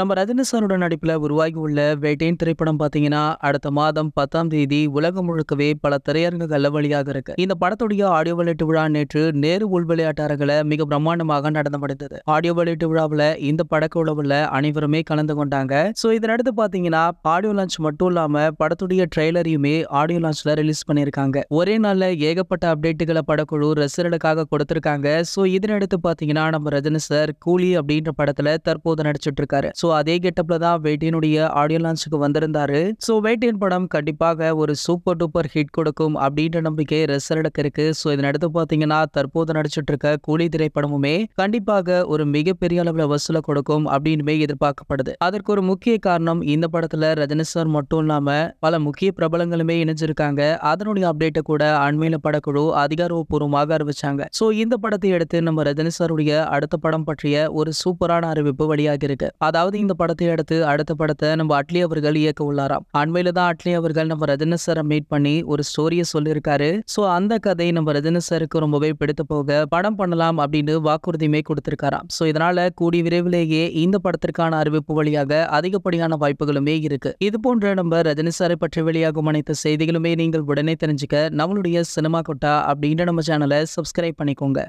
நம்ம ரஜினி சாரோட நடிப்பில் உருவாகி உள்ள வேட்டையின் திரைப்படம் பார்த்தீங்கன்னா அடுத்த மாதம் பத்தாம் தேதி உலகம் முழுக்கவே பல திரையரங்குகள்ல வழியாக இருக்கு இந்த படத்துடைய ஆடியோ வெளியீட்டு விழா நேற்று நேரு உள் விளையாட்டு அரங்கில் மிக பிரம்மாண்டமாக நடந்து முடிந்தது ஆடியோ வெளியீட்டு விழாவில் இந்த படக்குழுவில் அனைவருமே கலந்து கொண்டாங்க ஸோ இதனடுத்து பார்த்தீங்கன்னா ஆடியோ லான்ச் மட்டும் இல்லாம படத்துடைய ட்ரெய்லரையுமே ஆடியோ லான்ச்ல ரிலீஸ் பண்ணியிருக்காங்க ஒரே நாளில் ஏகப்பட்ட அப்டேட்டுகளை படக்குழு ரசிகர்களுக்காக கொடுத்திருக்காங்க ஸோ இதனடுத்து பார்த்தீங்கன்னா நம்ம ரஜினி சார் கூலி அப்படின்ற படத்தில் தற்போது நடிச்சிட்டு இருக்காரு ஸோ அதே கெட்டப்பில் தான் வேட்டியனுடைய ஆடியோ லான்ச்சுக்கு வந்திருந்தாரு ஸோ வேட்டியன் படம் கண்டிப்பாக ஒரு சூப்பர் டூப்பர் ஹிட் கொடுக்கும் அப்படின்ற நம்பிக்கை ரசலடுக்கு இருக்கு ஸோ இதன் அடுத்து பார்த்தீங்கன்னா தற்போது நடிச்சிட்டு இருக்க கூலி திரைப்படமுமே கண்டிப்பாக ஒரு மிகப்பெரிய அளவில் வசூலை கொடுக்கும் அப்படின்னுமே எதிர்பார்க்கப்படுது அதற்கு ஒரு முக்கிய காரணம் இந்த படத்தில் ரஜினி சார் மட்டும் இல்லாம பல முக்கிய பிரபலங்களுமே இணைஞ்சிருக்காங்க அதனுடைய அப்டேட்டை கூட அண்மையில படக்குழு அதிகாரப்பூர்வமாக அறிவிச்சாங்க ஸோ இந்த படத்தை எடுத்து நம்ம ரஜினி சாருடைய அடுத்த படம் பற்றிய ஒரு சூப்பரான அறிவிப்பு வழியாக இருக்கு அதாவது அதாவது இந்த படத்தை அடுத்து அடுத்த படத்தை நம்ம அட்லி அவர்கள் இயக்க உள்ளாராம் அண்மையில தான் அட்லி அவர்கள் நம்ம ரஜின சாரை மீட் பண்ணி ஒரு ஸ்டோரியை சொல்லியிருக்காரு ஸோ அந்த கதை நம்ம ரஜின சாருக்கு ரொம்பவே பிடித்து போக படம் பண்ணலாம் அப்படின்னு வாக்குறுதியுமே கொடுத்திருக்காராம் ஸோ இதனால கூடிய விரைவிலேயே இந்த படத்திற்கான அறிவிப்பு வழியாக அதிகப்படியான வாய்ப்புகளுமே இருக்கு இது போன்ற நம்ம ரஜினி சாரை பற்றி வெளியாகும் அனைத்து செய்திகளுமே நீங்கள் உடனே தெரிஞ்சுக்க நம்மளுடைய சினிமா கொட்டா அப்படின்ற நம்ம சேனலை சப்ஸ்கிரைப் பண்ணிக்கோங்க